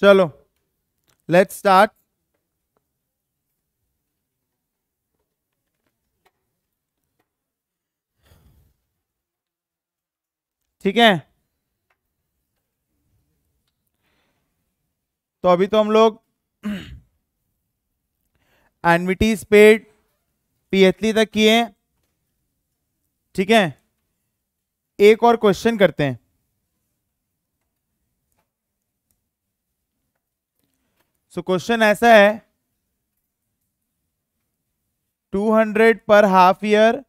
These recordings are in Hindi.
चलो लेट स्टार्ट ठीक है तो अभी तो हम लोग एनविटी पेड पीएथली तक किए ठीक है एक और क्वेश्चन करते हैं सो क्वेश्चन ऐसा है 200 पर half year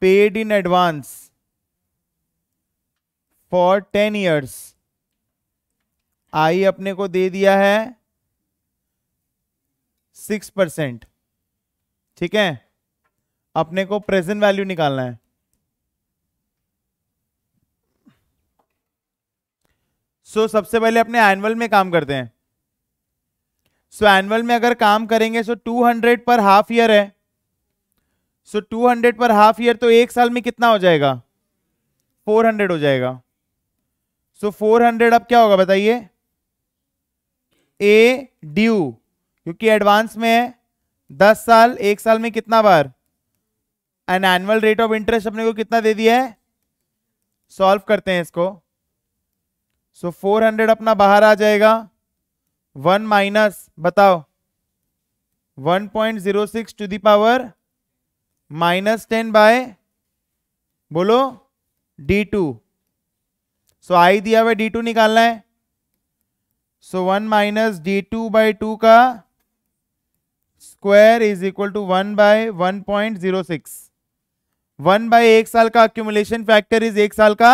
paid in advance for ten years I अपने को दे दिया है सिक्स परसेंट ठीक है अपने को प्रेजेंट वैल्यू निकालना है सो so, सबसे पहले अपने एनुअल में काम करते हैं सो so, एनुअल में अगर काम करेंगे सो so 200 पर हाफ ईयर है सो so, 200 पर हाफ ईयर तो एक साल में कितना हो जाएगा 400 हो जाएगा सो so, 400 अब क्या होगा बताइए ए ड्यू क्योंकि एडवांस में है दस साल एक साल में कितना बार and annual rate of interest अपने को कितना दे दिया है सॉल्व करते हैं इसको सो फोर हंड्रेड अपना बाहर आ जाएगा वन माइनस बताओ one point zero six to the power minus ten by बोलो डी टू सो आई दिया हुआ डी टू निकालना है so one minus D two by two का square is equal to one by one point zero six one by एक साल का अक्यूमुलेशन फैक्टर इज एक साल का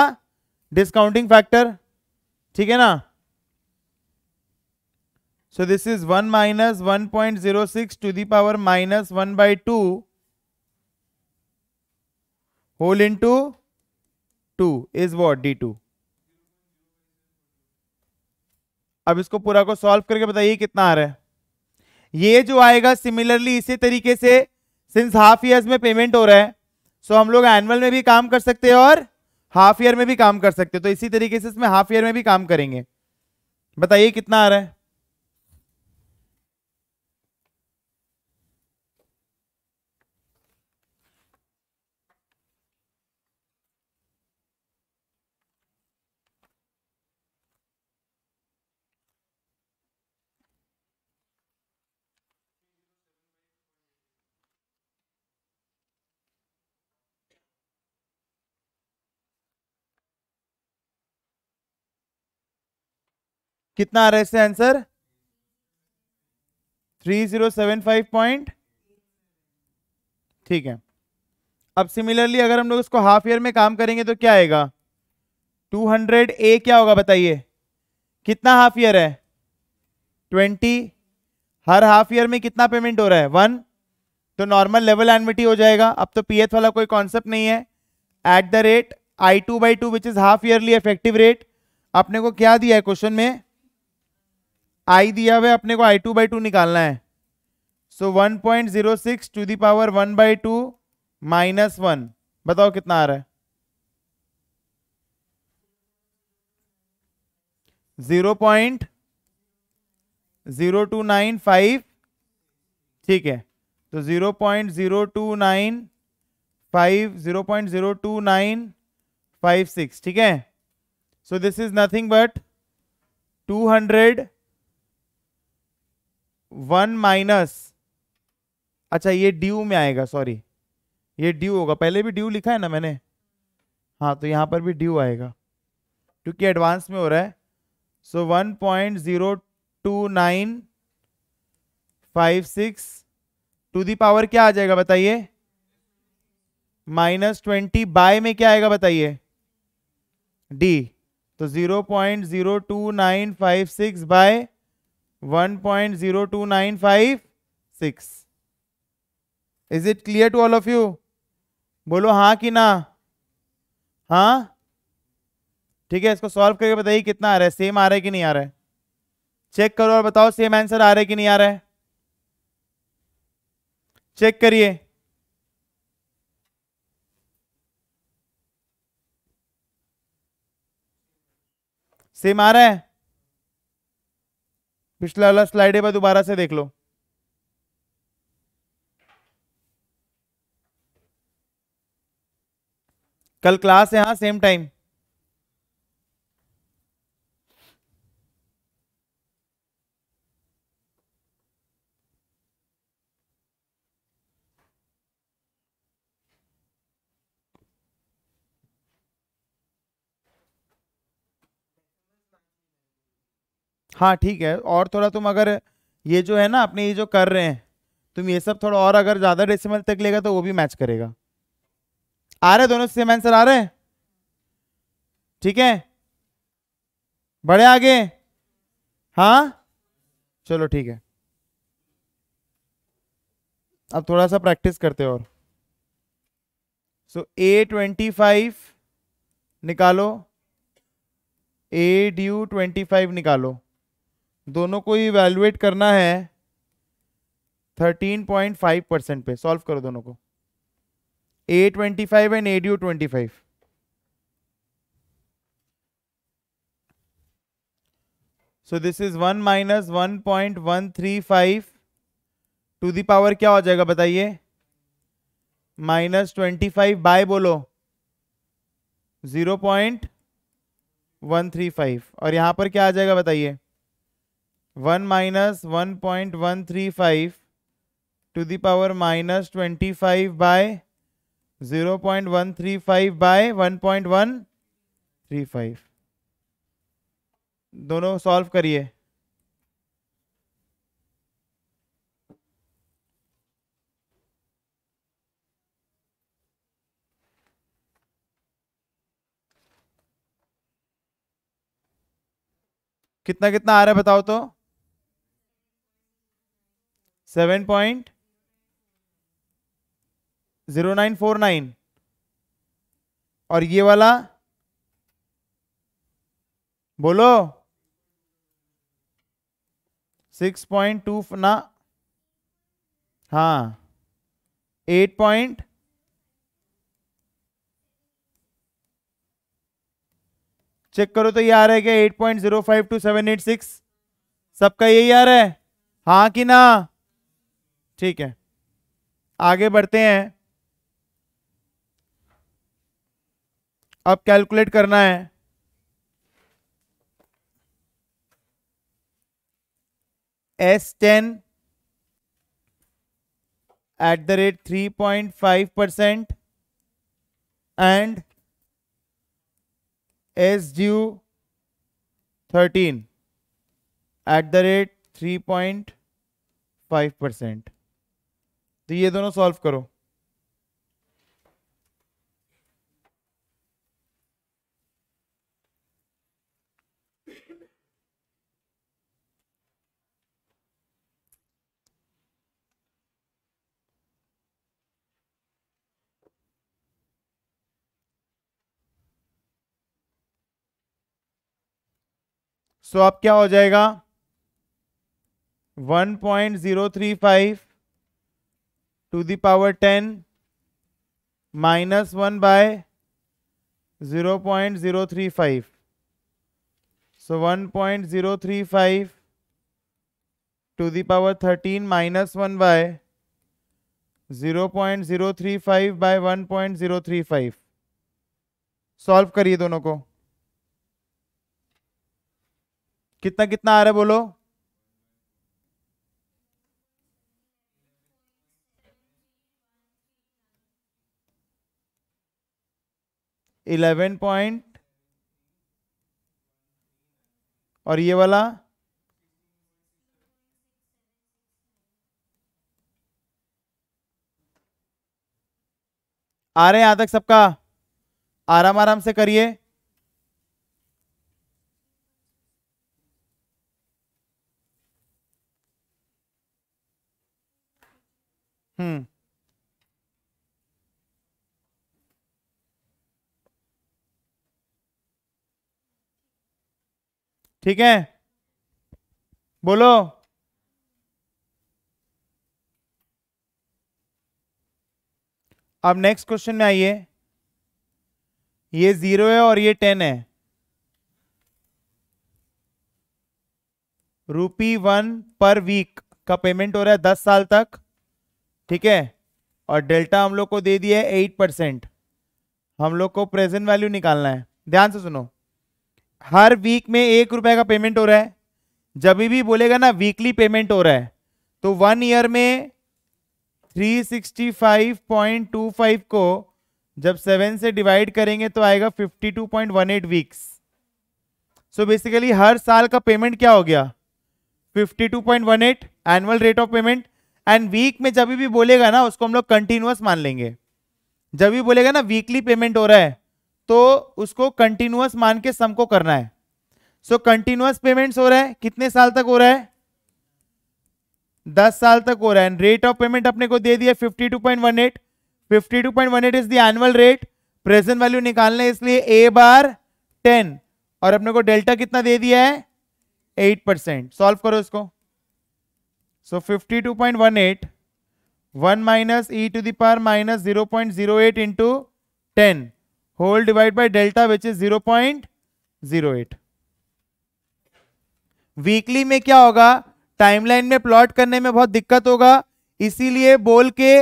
डिस्काउंटिंग फैक्टर ठीक है ना so this is one minus one point zero six to the power minus one by two whole to two is what D two अब इसको पूरा को सॉल्व करके बताइए कितना आ रहा है ये जो आएगा सिमिलरली इसी तरीके से सिंस हाफ ईयर्स में पेमेंट हो रहा है सो so हम लोग एनुअल में भी काम कर सकते हैं और हाफ ईयर में भी काम कर सकते हो तो इसी तरीके से इसमें हाफ ईयर में भी काम करेंगे बताइए कितना आ रहा है कितना आ रहा है इससे answer three zero seven five point ठीक है अब सिमिलरली अगर हम लोग इसको हाफ ईयर में काम करेंगे तो क्या आएगा टू हंड्रेड ए क्या होगा बताइए कितना हाफ ईयर है ट्वेंटी हर हाफ ईयर में कितना पेमेंट हो रहा है वन तो नॉर्मल लेवल एनविटी हो जाएगा अब तो पी वाला कोई कॉन्सेप्ट नहीं है at the rate I two by two which is half yearly effective rate आपने को क्या दिया है क्वेश्चन में आई दिया हुआ है अपने को आई टू बाई टू निकालना है so one point zero six to the power one by two minus one बताओ कितना आ रहा है zero point zero two nine five ठीक है तो zero point zero two nine five zero point zero two nine five six ठीक है so this is nothing but two hundred one minus अच्छा ये ड्यू में आएगा सॉरी ये ड्यू होगा पहले भी ड्यू लिखा है ना मैंने हाँ तो यहाँ पर भी ड्यू आएगा क्योंकि एडवांस में हो रहा है so one point zero two nine five six to the power क्या आ जाएगा बताइए माइनस ट्वेंटी बाय में क्या आएगा बताइए डी तो zero point zero two nine five six by one point zero two nine five six is it clear to all of you बोलो हाँ कि ना हा ठीक है इसको सॉल्व करके बताइए कितना आ रहा है सेम आ रहा है कि नहीं आ रहा है चेक करो और बताओ सेम आंसर आ रहा है कि नहीं आ रहा है चेक करिए सेम आ रहा है पिछला वाला स्लाइड है दोबारा से देख लो कल क्लास है हाँ सेम टाइम हाँ ठीक है और थोड़ा तुम अगर ये जो है ना अपने ये जो कर रहे हैं तुम ये सब थोड़ा और अगर ज़्यादा डेसिमल तक लेगा तो वो भी मैच करेगा आ रहे दोनों सेम आंसर आ रहे ठीक है बड़े आगे हाँ चलो ठीक है अब थोड़ा सा प्रैक्टिस करते और सो ए ट्वेंटी फाइव निकालो ए ड्यू ट्वेंटी फाइव निकालो दोनों को इवेलुएट करना है 13.5 परसेंट पे सॉल्व करो दोनों को a twenty five and a due twenty five so this is one minus one point one three five to the power क्या हो जाएगा बताइए माइनस ट्वेंटी फाइव बाय बोलो zero point one three five और यहां पर क्या आ जाएगा बताइए one minus one point one three five to the power minus twenty five by zero point one three five by one point one three five दोनों सॉल्व करिए कितना कितना आ रहा है बताओ तो seven point zero nine four nine और ये वाला बोलो सिक्स पॉइंट टू ना हाँ एट पॉइंट चेक करो तो ये आ रहा है क्या eight point zero five two seven eight six सबका यही आ रहा है हाँ कि ना ठीक है आगे बढ़ते हैं अब कैलकुलेट करना है s ten at the rate three point five percent and s due thirteen at the rate three point five percent तो ये दोनों सॉल्व करो सो so, अब क्या हो जाएगा 1.035 to the power ten minus one by zero point zero three five so one point zero three five to the power thirteen minus one by zero point zero three five by one point zero three five solve करिए दोनों को कितना कितना आ रहा है बोलो इलेवन पॉइंट और ये वाला आ रहे हैं यहां तक सबका आराम आराम से करिए हम्म ठीक है बोलो अब नेक्स्ट क्वेश्चन में आइए ये जीरो है और ये टेन है रूपी वन पर वीक का पेमेंट हो रहा है दस साल तक ठीक है और डेल्टा हम लोग को दे दिया है एट परसेंट हम लोग को प्रेजेंट वैल्यू निकालना है ध्यान से सुनो हर वीक में एक रुपए का पेमेंट हो रहा है जब भी बोलेगा ना वीकली पेमेंट हो रहा है तो वन ईयर में 365.25 को जब सेवन से डिवाइड करेंगे तो आएगा 52.18 वीक्स सो बेसिकली हर साल का पेमेंट क्या हो गया 52.18 annual rate of payment and week में जब भी बोलेगा ना उसको हम लोग कंटिन्यूस मान लेंगे जब भी बोलेगा ना वीकली पेमेंट हो रहा है तो उसको कंटिन्यूस मान के सम को करना है सो कंटिन्यूस पेमेंट्स हो रहा है कितने साल तक हो रहा है दस साल तक हो रहा है रेट ऑफ पेमेंट अपने को दे दिया fifty two point one eight fifty two point one eight is the annual rate present value निकालना है इसलिए ए बार टेन और अपने को डेल्टा कितना दे दिया है एट परसेंट सॉल्व करो इसको so fifty two point one eight one minus e to the power minus zero point zero eight into ten whole divide by delta which is zero point zero eight weekly में क्या होगा टाइमलाइन में प्लॉट करने में बहुत दिक्कत होगा इसीलिए बोल के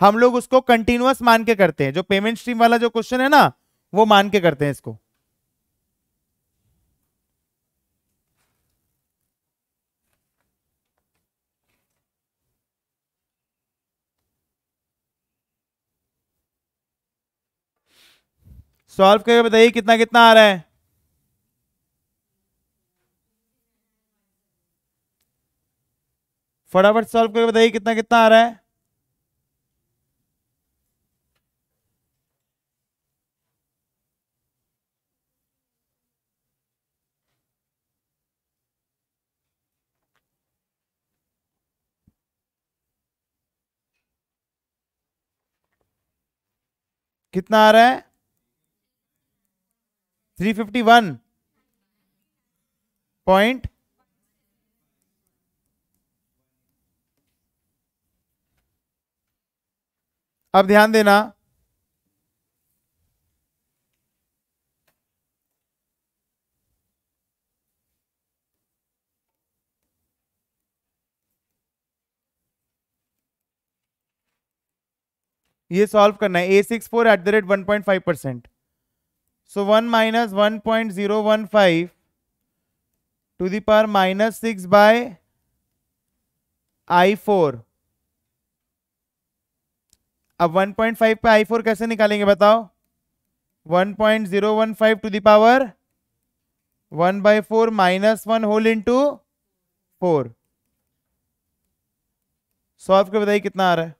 हम लोग उसको कंटिन्यूस मान के करते हैं जो पेमेंट स्ट्रीम वाला जो क्वेश्चन है ना वो मान के करते हैं इसको सॉल्व करके बताइए कितना कितना आ रहा है फटाफट सॉल्व करके बताइए कितना कितना आ रहा है कितना आ रहा है थ्री फिफ्टी वन पॉइंट अब ध्यान देना ये सॉल्व करना है a six four at the rate one point five percent So 1 minus 1.015 to the power minus 6 by I4. अब 1.5 पे I4 कैसे निकालेंगे बताओ 1.015 to the power one by four minus one whole to four solve के बताइए कितना आ रहा है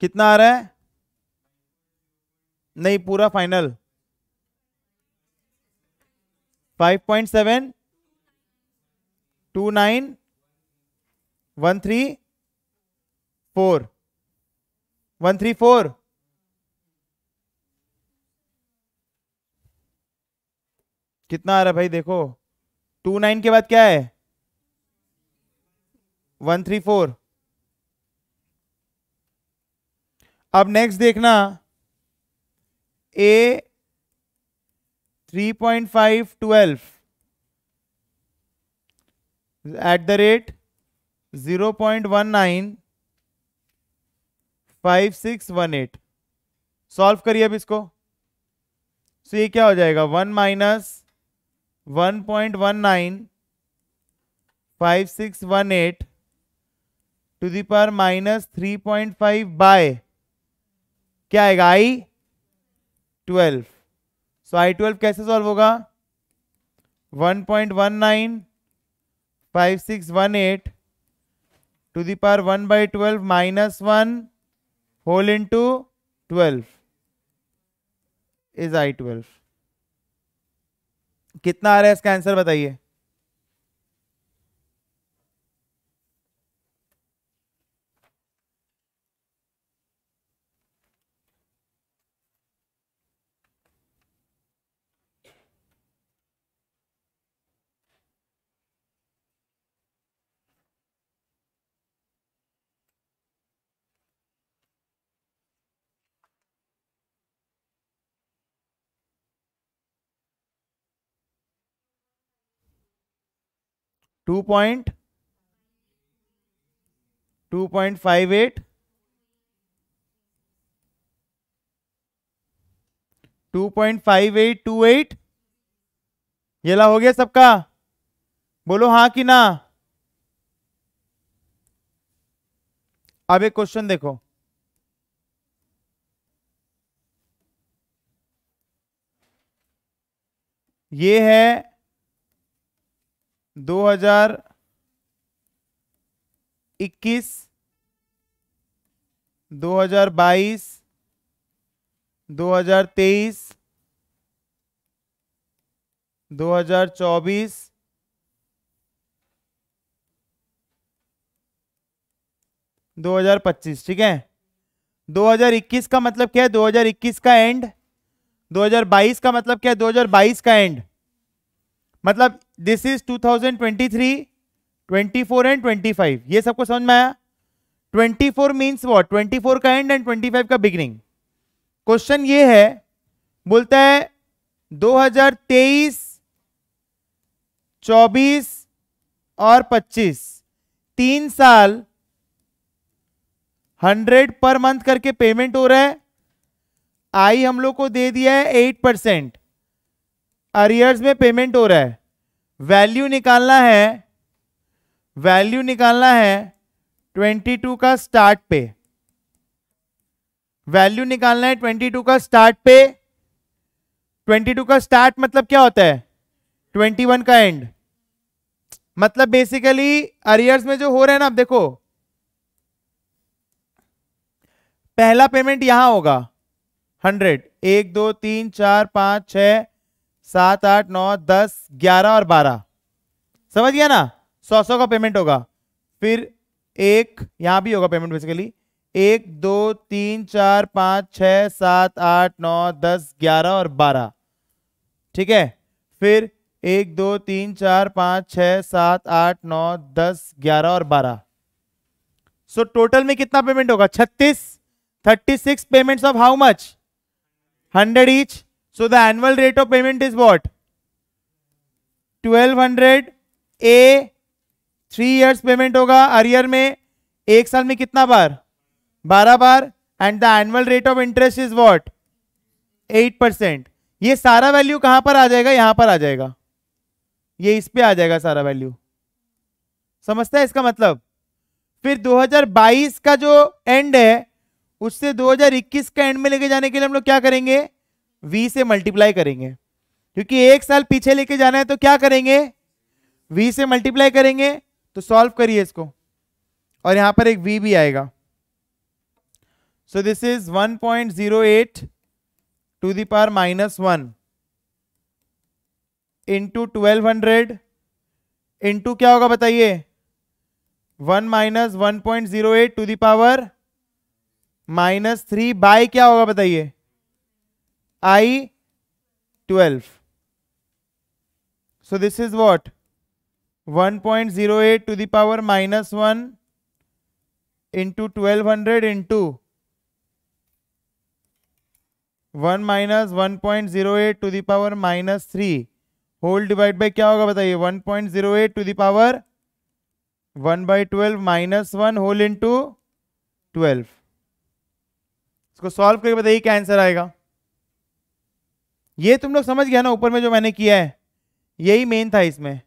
कितना आ रहा है नहीं पूरा final 5.7 two nine one three four one three four कितना आ रहा भाई देखो टू नाइन के बाद क्या है वन थ्री फोर अब नेक्स्ट देखना a three point five twelve at the rate zero point one nine five six one eight solve करिए अब इसको सो so ये क्या हो जाएगा one minus one point one nine five six one eight to the power minus three point five by क्या आएगा i twelve so i twelve कैसे सॉल्व होगा one point one nine five six one eight to the power one by twelve minus one whole into twelve is i twelve कितना आ रहा है इसका आंसर बताइए two point two point five eight two point five eight two eight ये ला हो गया सबका बोलो हां कि ना अब एक क्वेश्चन देखो ये है 2021 2022 2023 2024 2025 ठीक है 2021 का मतलब क्या है 2021 का एंड 2022 का मतलब क्या है 2022 का एंड मतलब दिस इज 2023, 24 एंड 25 ये सबको समझ में आया 24 फोर मीन्स वॉट ट्वेंटी का एंड एंड 25 का बिगिनिंग क्वेश्चन ये है बोलता है 2023, 24 और 25 तीन साल 100 पर मंथ करके पेमेंट हो रहा है आई हम लोग को दे दिया है 8 परसेंट अरियर्स में पेमेंट हो रहा है वैल्यू निकालना है वैल्यू निकालना है 22 का स्टार्ट पे वैल्यू निकालना है 22 का स्टार्ट पे 22 का स्टार्ट मतलब क्या होता है 21 का एंड मतलब बेसिकली अरियर्स में जो हो रहा है ना आप देखो पहला पेमेंट यहां होगा 100 एक दो तीन चार पांच छ सात आठ नौ दस ग्यारह और बारह समझ गया ना सौ सौ का पेमेंट होगा फिर एक यहां भी होगा पेमेंट बेसिकली एक दो तीन चार पाँच छ सात आठ नौ दस ग्यारह और बारह ठीक है फिर एक दो तीन चार पाँच छ सात आठ नौ दस ग्यारह और बारह सो टोटल में कितना पेमेंट होगा छत्तीस thirty six payment of how much hundred each so the annual rate of payment is what 1200 a three years payment होगा अरियर में एक साल में कितना बार बारह बार and the annual rate of interest is what eight percent ये सारा वैल्यू कहां पर आ जाएगा यहां पर आ जाएगा ये इस पे आ जाएगा सारा वैल्यू समझता है इसका मतलब फिर 2022 का जो एंड है उससे 2021 का एंड में लेके जाने के लिए हम लोग क्या करेंगे वी से मल्टीप्लाई करेंगे क्योंकि एक साल पीछे लेके जाना है तो क्या करेंगे वी से मल्टीप्लाई करेंगे तो सॉल्व करिए इसको और यहां पर एक वी भी आएगा so this is 1.08 point zero eight to the power minus one into twelve hundred into क्या होगा बताइए one minus one point zero eight to the power minus three by क्या होगा बताइए I 12. So this is what? 1.08 to the power minus 1 into 1200 into 1 minus 1.08 to the power minus 3 whole divide by क्या होगा बताइए 1.08 point zero eight to the power one by twelve minus one whole into twelve इसको सॉल्व करके बताइए क्या आंसर आएगा ये तुम लोग समझ गया ना ऊपर में जो मैंने किया है यही मेन था इसमें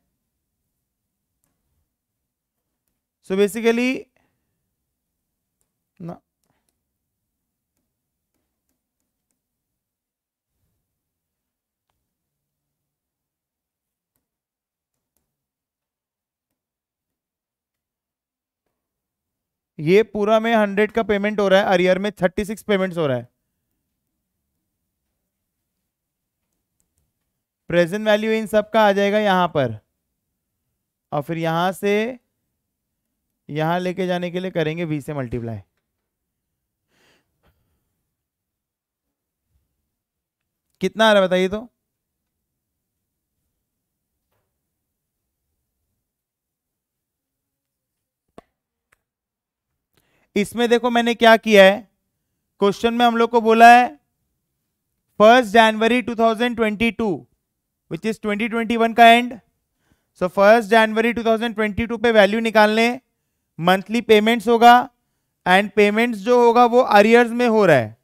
सो बेसिकली ना ये पूरा में हंड्रेड का पेमेंट हो रहा है अरियर में थर्टी सिक्स पेमेंट्स हो रहा है प्रेजेंट वैल्यू इन सब का आ जाएगा यहाँ पर और फिर यहाँ से यहाँ लेके जाने के लिए करेंगे वी से मल्टीप्लाई कितना आ रहा है बताइए तो इसमें देखो मैंने क्या किया है क्वेश्चन में हम लोग को बोला है फर्स्ट जनवरी 2022 विच इज 2021 का एंड सो फर्स्ट जनवरी 2022 पे वैल्यू निकाल लें मंथली पेमेंट्स होगा एंड पेमेंट्स जो होगा वो अरियर्स में हो रहा है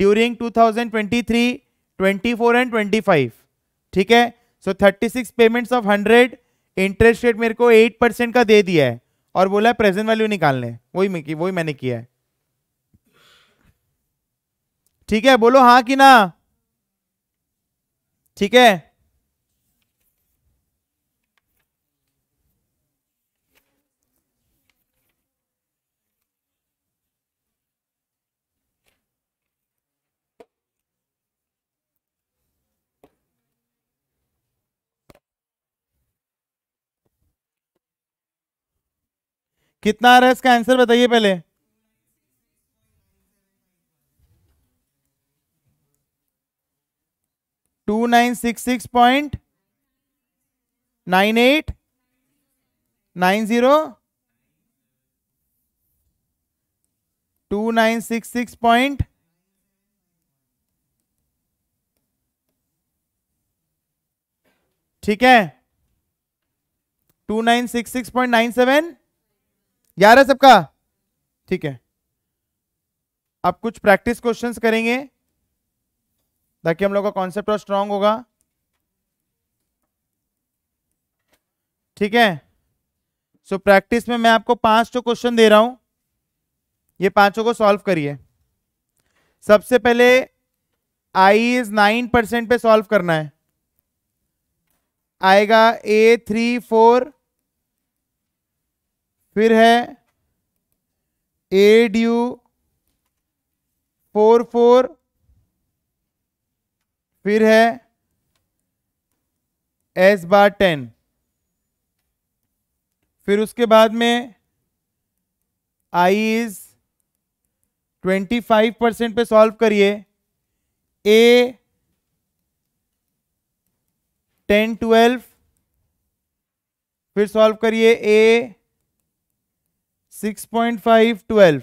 ड्यूरिंग 2023, 24 एंड 25 ठीक है so so 36 payments of 100 interest rate मेरे को 8 परसेंट का दे दिया है और बोला है प्रेजेंट वैल्यू निकालने वही वही मैंने किया है ठीक है बोलो हाँ कि ना ठीक है कितना आ रहा है इसका आंसर बताइए पहले two nine six six point nine eight nine zero two nine six six point ठीक है two nine six six point nine seven यार है सबका ठीक है अब कुछ प्रैक्टिस क्वेश्चंस करेंगे ताकि हम लोग का कॉन्सेप्ट और स्ट्रांग होगा ठीक है सो so, प्रैक्टिस में मैं आपको पांच तो क्वेश्चन दे रहा हूं ये पांचों को सॉल्व करिए सबसे पहले आई इज नाइन परसेंट पे सॉल्व करना है आएगा ए थ्री फोर फिर है ए ड्यू फोर फोर फिर है एस बार टेन फिर उसके बाद में i is twenty five percent पे सॉल्व करिए ए टेन ट्वेल्व फिर सॉल्व करिए a six point five twelve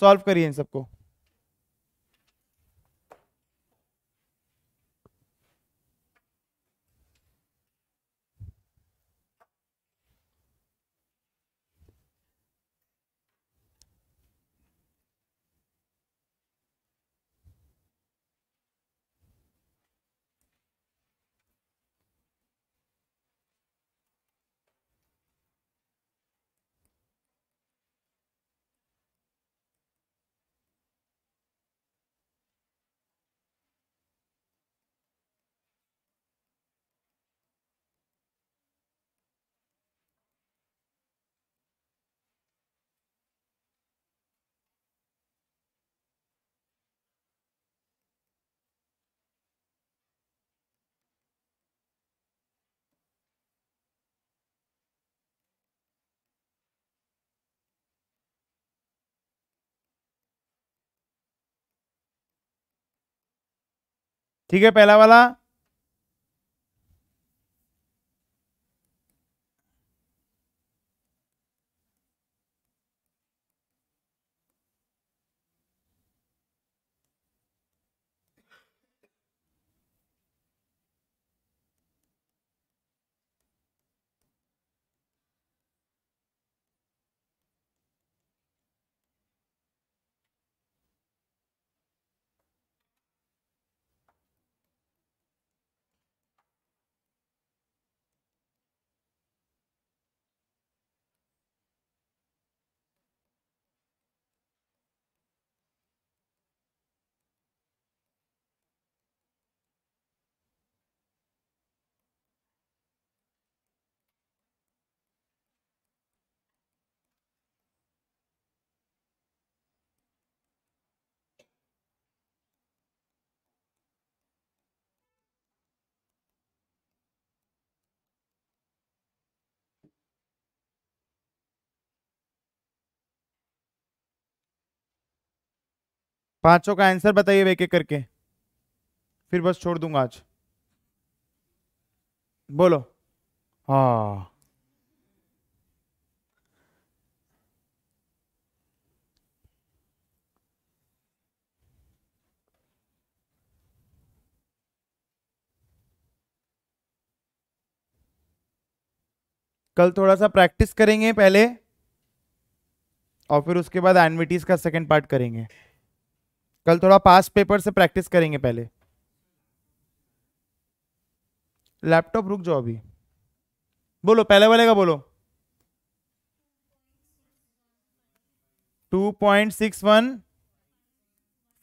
solve करिए इन सबको ठीक है पहला वाला पांचों का आंसर बताइए एक एक करके फिर बस छोड़ दूंगा आज बोलो हा कल थोड़ा सा प्रैक्टिस करेंगे पहले और फिर उसके बाद एनविटीज का सेकंड पार्ट करेंगे कल थोड़ा पास पेपर से प्रैक्टिस करेंगे पहले लैपटॉप रुक जाओ अभी बोलो पहले वाले का बोलो two point six one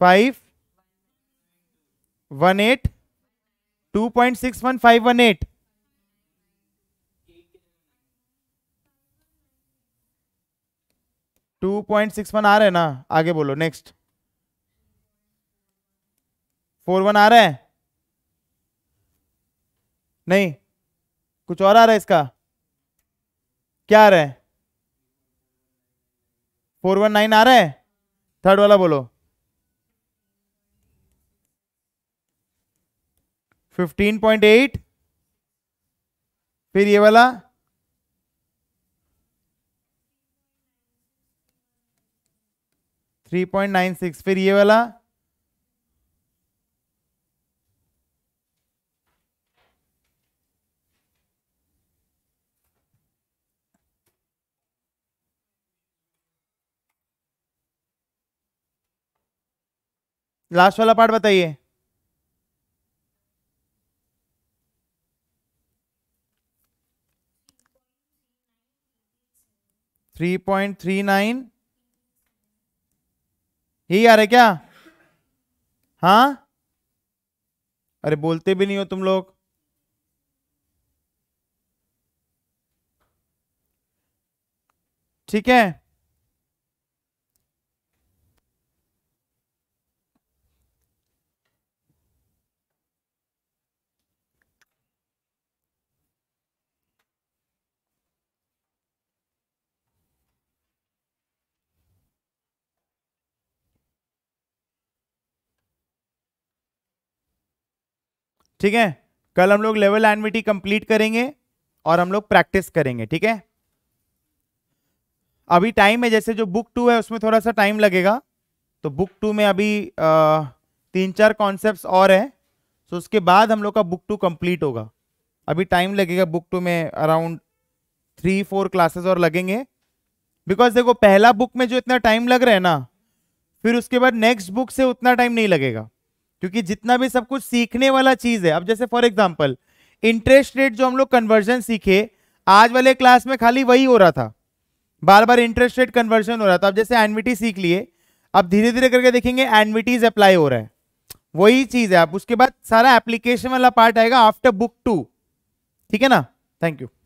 five one eight two point six one five one eight two point six one आ रहे ना आगे बोलो नेक्स्ट फोर वन आ रहा है नहीं कुछ और आ रहा है इसका क्या आ रहा है फोर वन नाइन आ रहा है थर्ड वाला बोलो फिफ्टीन पॉइंट एट फिर ये वाला थ्री पॉइंट नाइन सिक्स फिर ये वाला लास्ट वाला पार्ट बताइए थ्री पॉइंट थ्री नाइन यही आ रहा है क्या हाँ अरे बोलते भी नहीं हो तुम लोग ठीक है ठीक है कल हम लोग लेवल एनविटी कंप्लीट करेंगे और हम लोग प्रैक्टिस करेंगे ठीक है अभी टाइम है जैसे जो बुक टू है उसमें थोड़ा सा टाइम लगेगा तो बुक टू में अभी आ, तीन चार कॉन्सेप्ट और है सो उसके बाद हम लोग का बुक टू कंप्लीट होगा अभी टाइम लगेगा बुक टू में अराउंड थ्री फोर क्लासेस और लगेंगे बिकॉज देखो पहला बुक में जो इतना टाइम लग रहा है ना फिर उसके बाद नेक्स्ट बुक से उतना टाइम नहीं लगेगा क्योंकि जितना भी सब कुछ सीखने वाला चीज है अब जैसे फॉर एग्जाम्पल इंटरेस्ट रेट जो हम लोग कन्वर्जन सीखे आज वाले क्लास में खाली वही हो रहा था बार बार इंटरेस्ट रेट कन्वर्जन हो रहा था अब जैसे एनविटी सीख लिए अब धीरे धीरे करके देखेंगे एनविटीज अप्लाई हो रहा है वही चीज है आप उसके बाद सारा एप्लीकेशन वाला पार्ट आएगा आफ्टर बुक टू ठीक है ना थैंक यू